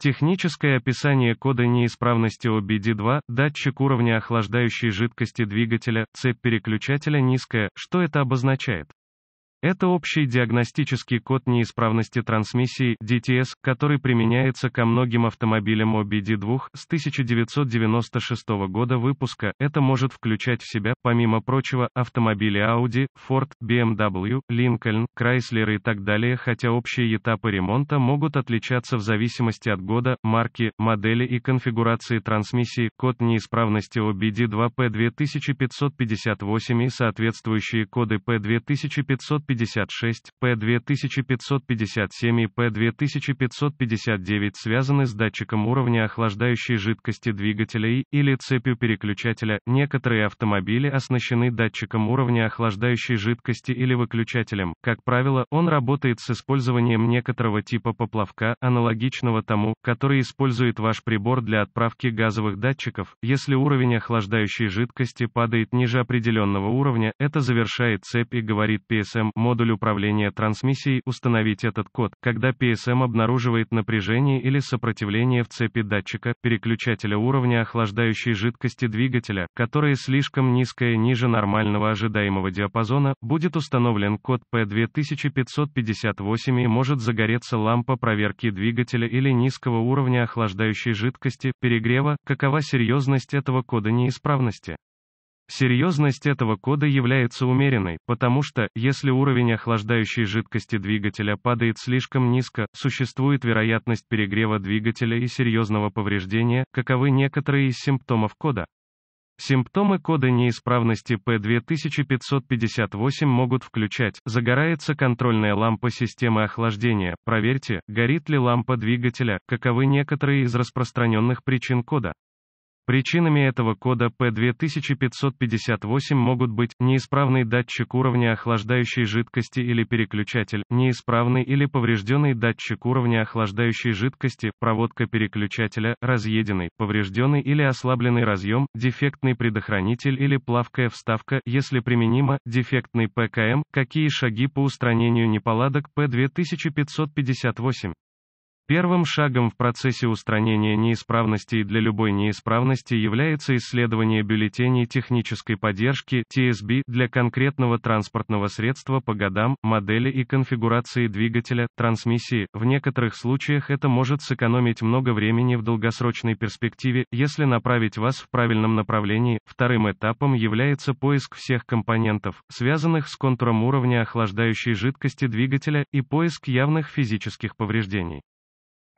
Техническое описание кода неисправности OBD2, датчик уровня охлаждающей жидкости двигателя, цепь переключателя низкая, что это обозначает? Это общий диагностический код неисправности трансмиссии DTS, который применяется ко многим автомобилям OBD2 с 1996 года выпуска. Это может включать в себя, помимо прочего, автомобили Audi, Ford, BMW, Lincoln, Chrysler и так далее, хотя общие этапы ремонта могут отличаться в зависимости от года, марки, модели и конфигурации трансмиссии. Код неисправности OBD2 P2558 и соответствующие коды P2558 p 2556 П-2557 и p 2559 связаны с датчиком уровня охлаждающей жидкости двигателя и, или цепью переключателя. Некоторые автомобили оснащены датчиком уровня охлаждающей жидкости или выключателем. Как правило, он работает с использованием некоторого типа поплавка, аналогичного тому, который использует ваш прибор для отправки газовых датчиков. Если уровень охлаждающей жидкости падает ниже определенного уровня, это завершает цепь и говорит PSM модуль управления трансмиссией установить этот код, когда PSM обнаруживает напряжение или сопротивление в цепи датчика, переключателя уровня охлаждающей жидкости двигателя, которое слишком низкое ниже нормального ожидаемого диапазона, будет установлен код P2558 и может загореться лампа проверки двигателя или низкого уровня охлаждающей жидкости, перегрева, какова серьезность этого кода неисправности. Серьезность этого кода является умеренной, потому что, если уровень охлаждающей жидкости двигателя падает слишком низко, существует вероятность перегрева двигателя и серьезного повреждения, каковы некоторые из симптомов кода. Симптомы кода неисправности P2558 могут включать, загорается контрольная лампа системы охлаждения, проверьте, горит ли лампа двигателя, каковы некоторые из распространенных причин кода. Причинами этого кода P2558 могут быть неисправный датчик уровня охлаждающей жидкости или переключатель, неисправный или поврежденный датчик уровня охлаждающей жидкости, проводка переключателя, разъеденный, поврежденный или ослабленный разъем, дефектный предохранитель или плавкая вставка, если применимо, дефектный ПКМ, какие шаги по устранению неполадок P2558. Первым шагом в процессе устранения неисправностей для любой неисправности является исследование бюллетеней технической поддержки TSB для конкретного транспортного средства по годам, модели и конфигурации двигателя, трансмиссии. В некоторых случаях это может сэкономить много времени в долгосрочной перспективе, если направить вас в правильном направлении. Вторым этапом является поиск всех компонентов, связанных с контуром уровня охлаждающей жидкости двигателя, и поиск явных физических повреждений.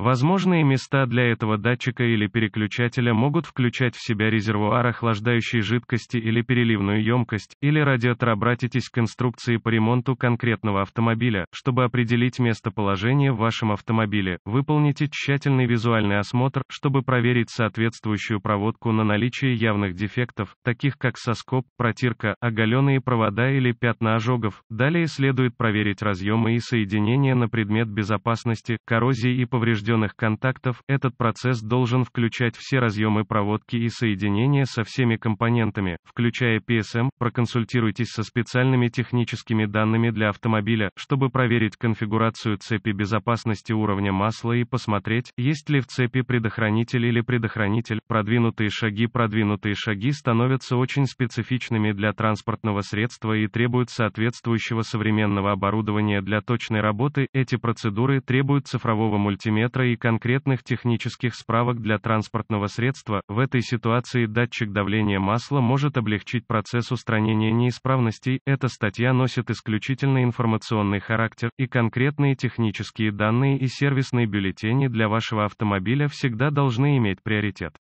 Возможные места для этого датчика или переключателя могут включать в себя резервуар охлаждающей жидкости или переливную емкость, или радиатор обратитесь к инструкции по ремонту конкретного автомобиля, чтобы определить местоположение в вашем автомобиле, выполните тщательный визуальный осмотр, чтобы проверить соответствующую проводку на наличие явных дефектов, таких как соскоб, протирка, оголенные провода или пятна ожогов, далее следует проверить разъемы и соединения на предмет безопасности, коррозии и повреждений проведенных контактов, этот процесс должен включать все разъемы проводки и соединения со всеми компонентами, включая PSM. Проконсультируйтесь со специальными техническими данными для автомобиля, чтобы проверить конфигурацию цепи безопасности уровня масла и посмотреть, есть ли в цепи предохранитель или предохранитель. Продвинутые шаги Продвинутые шаги становятся очень специфичными для транспортного средства и требуют соответствующего современного оборудования для точной работы. Эти процедуры требуют цифрового мультиметра, параметра и конкретных технических справок для транспортного средства, в этой ситуации датчик давления масла может облегчить процесс устранения неисправностей, эта статья носит исключительно информационный характер, и конкретные технические данные и сервисные бюллетени для вашего автомобиля всегда должны иметь приоритет.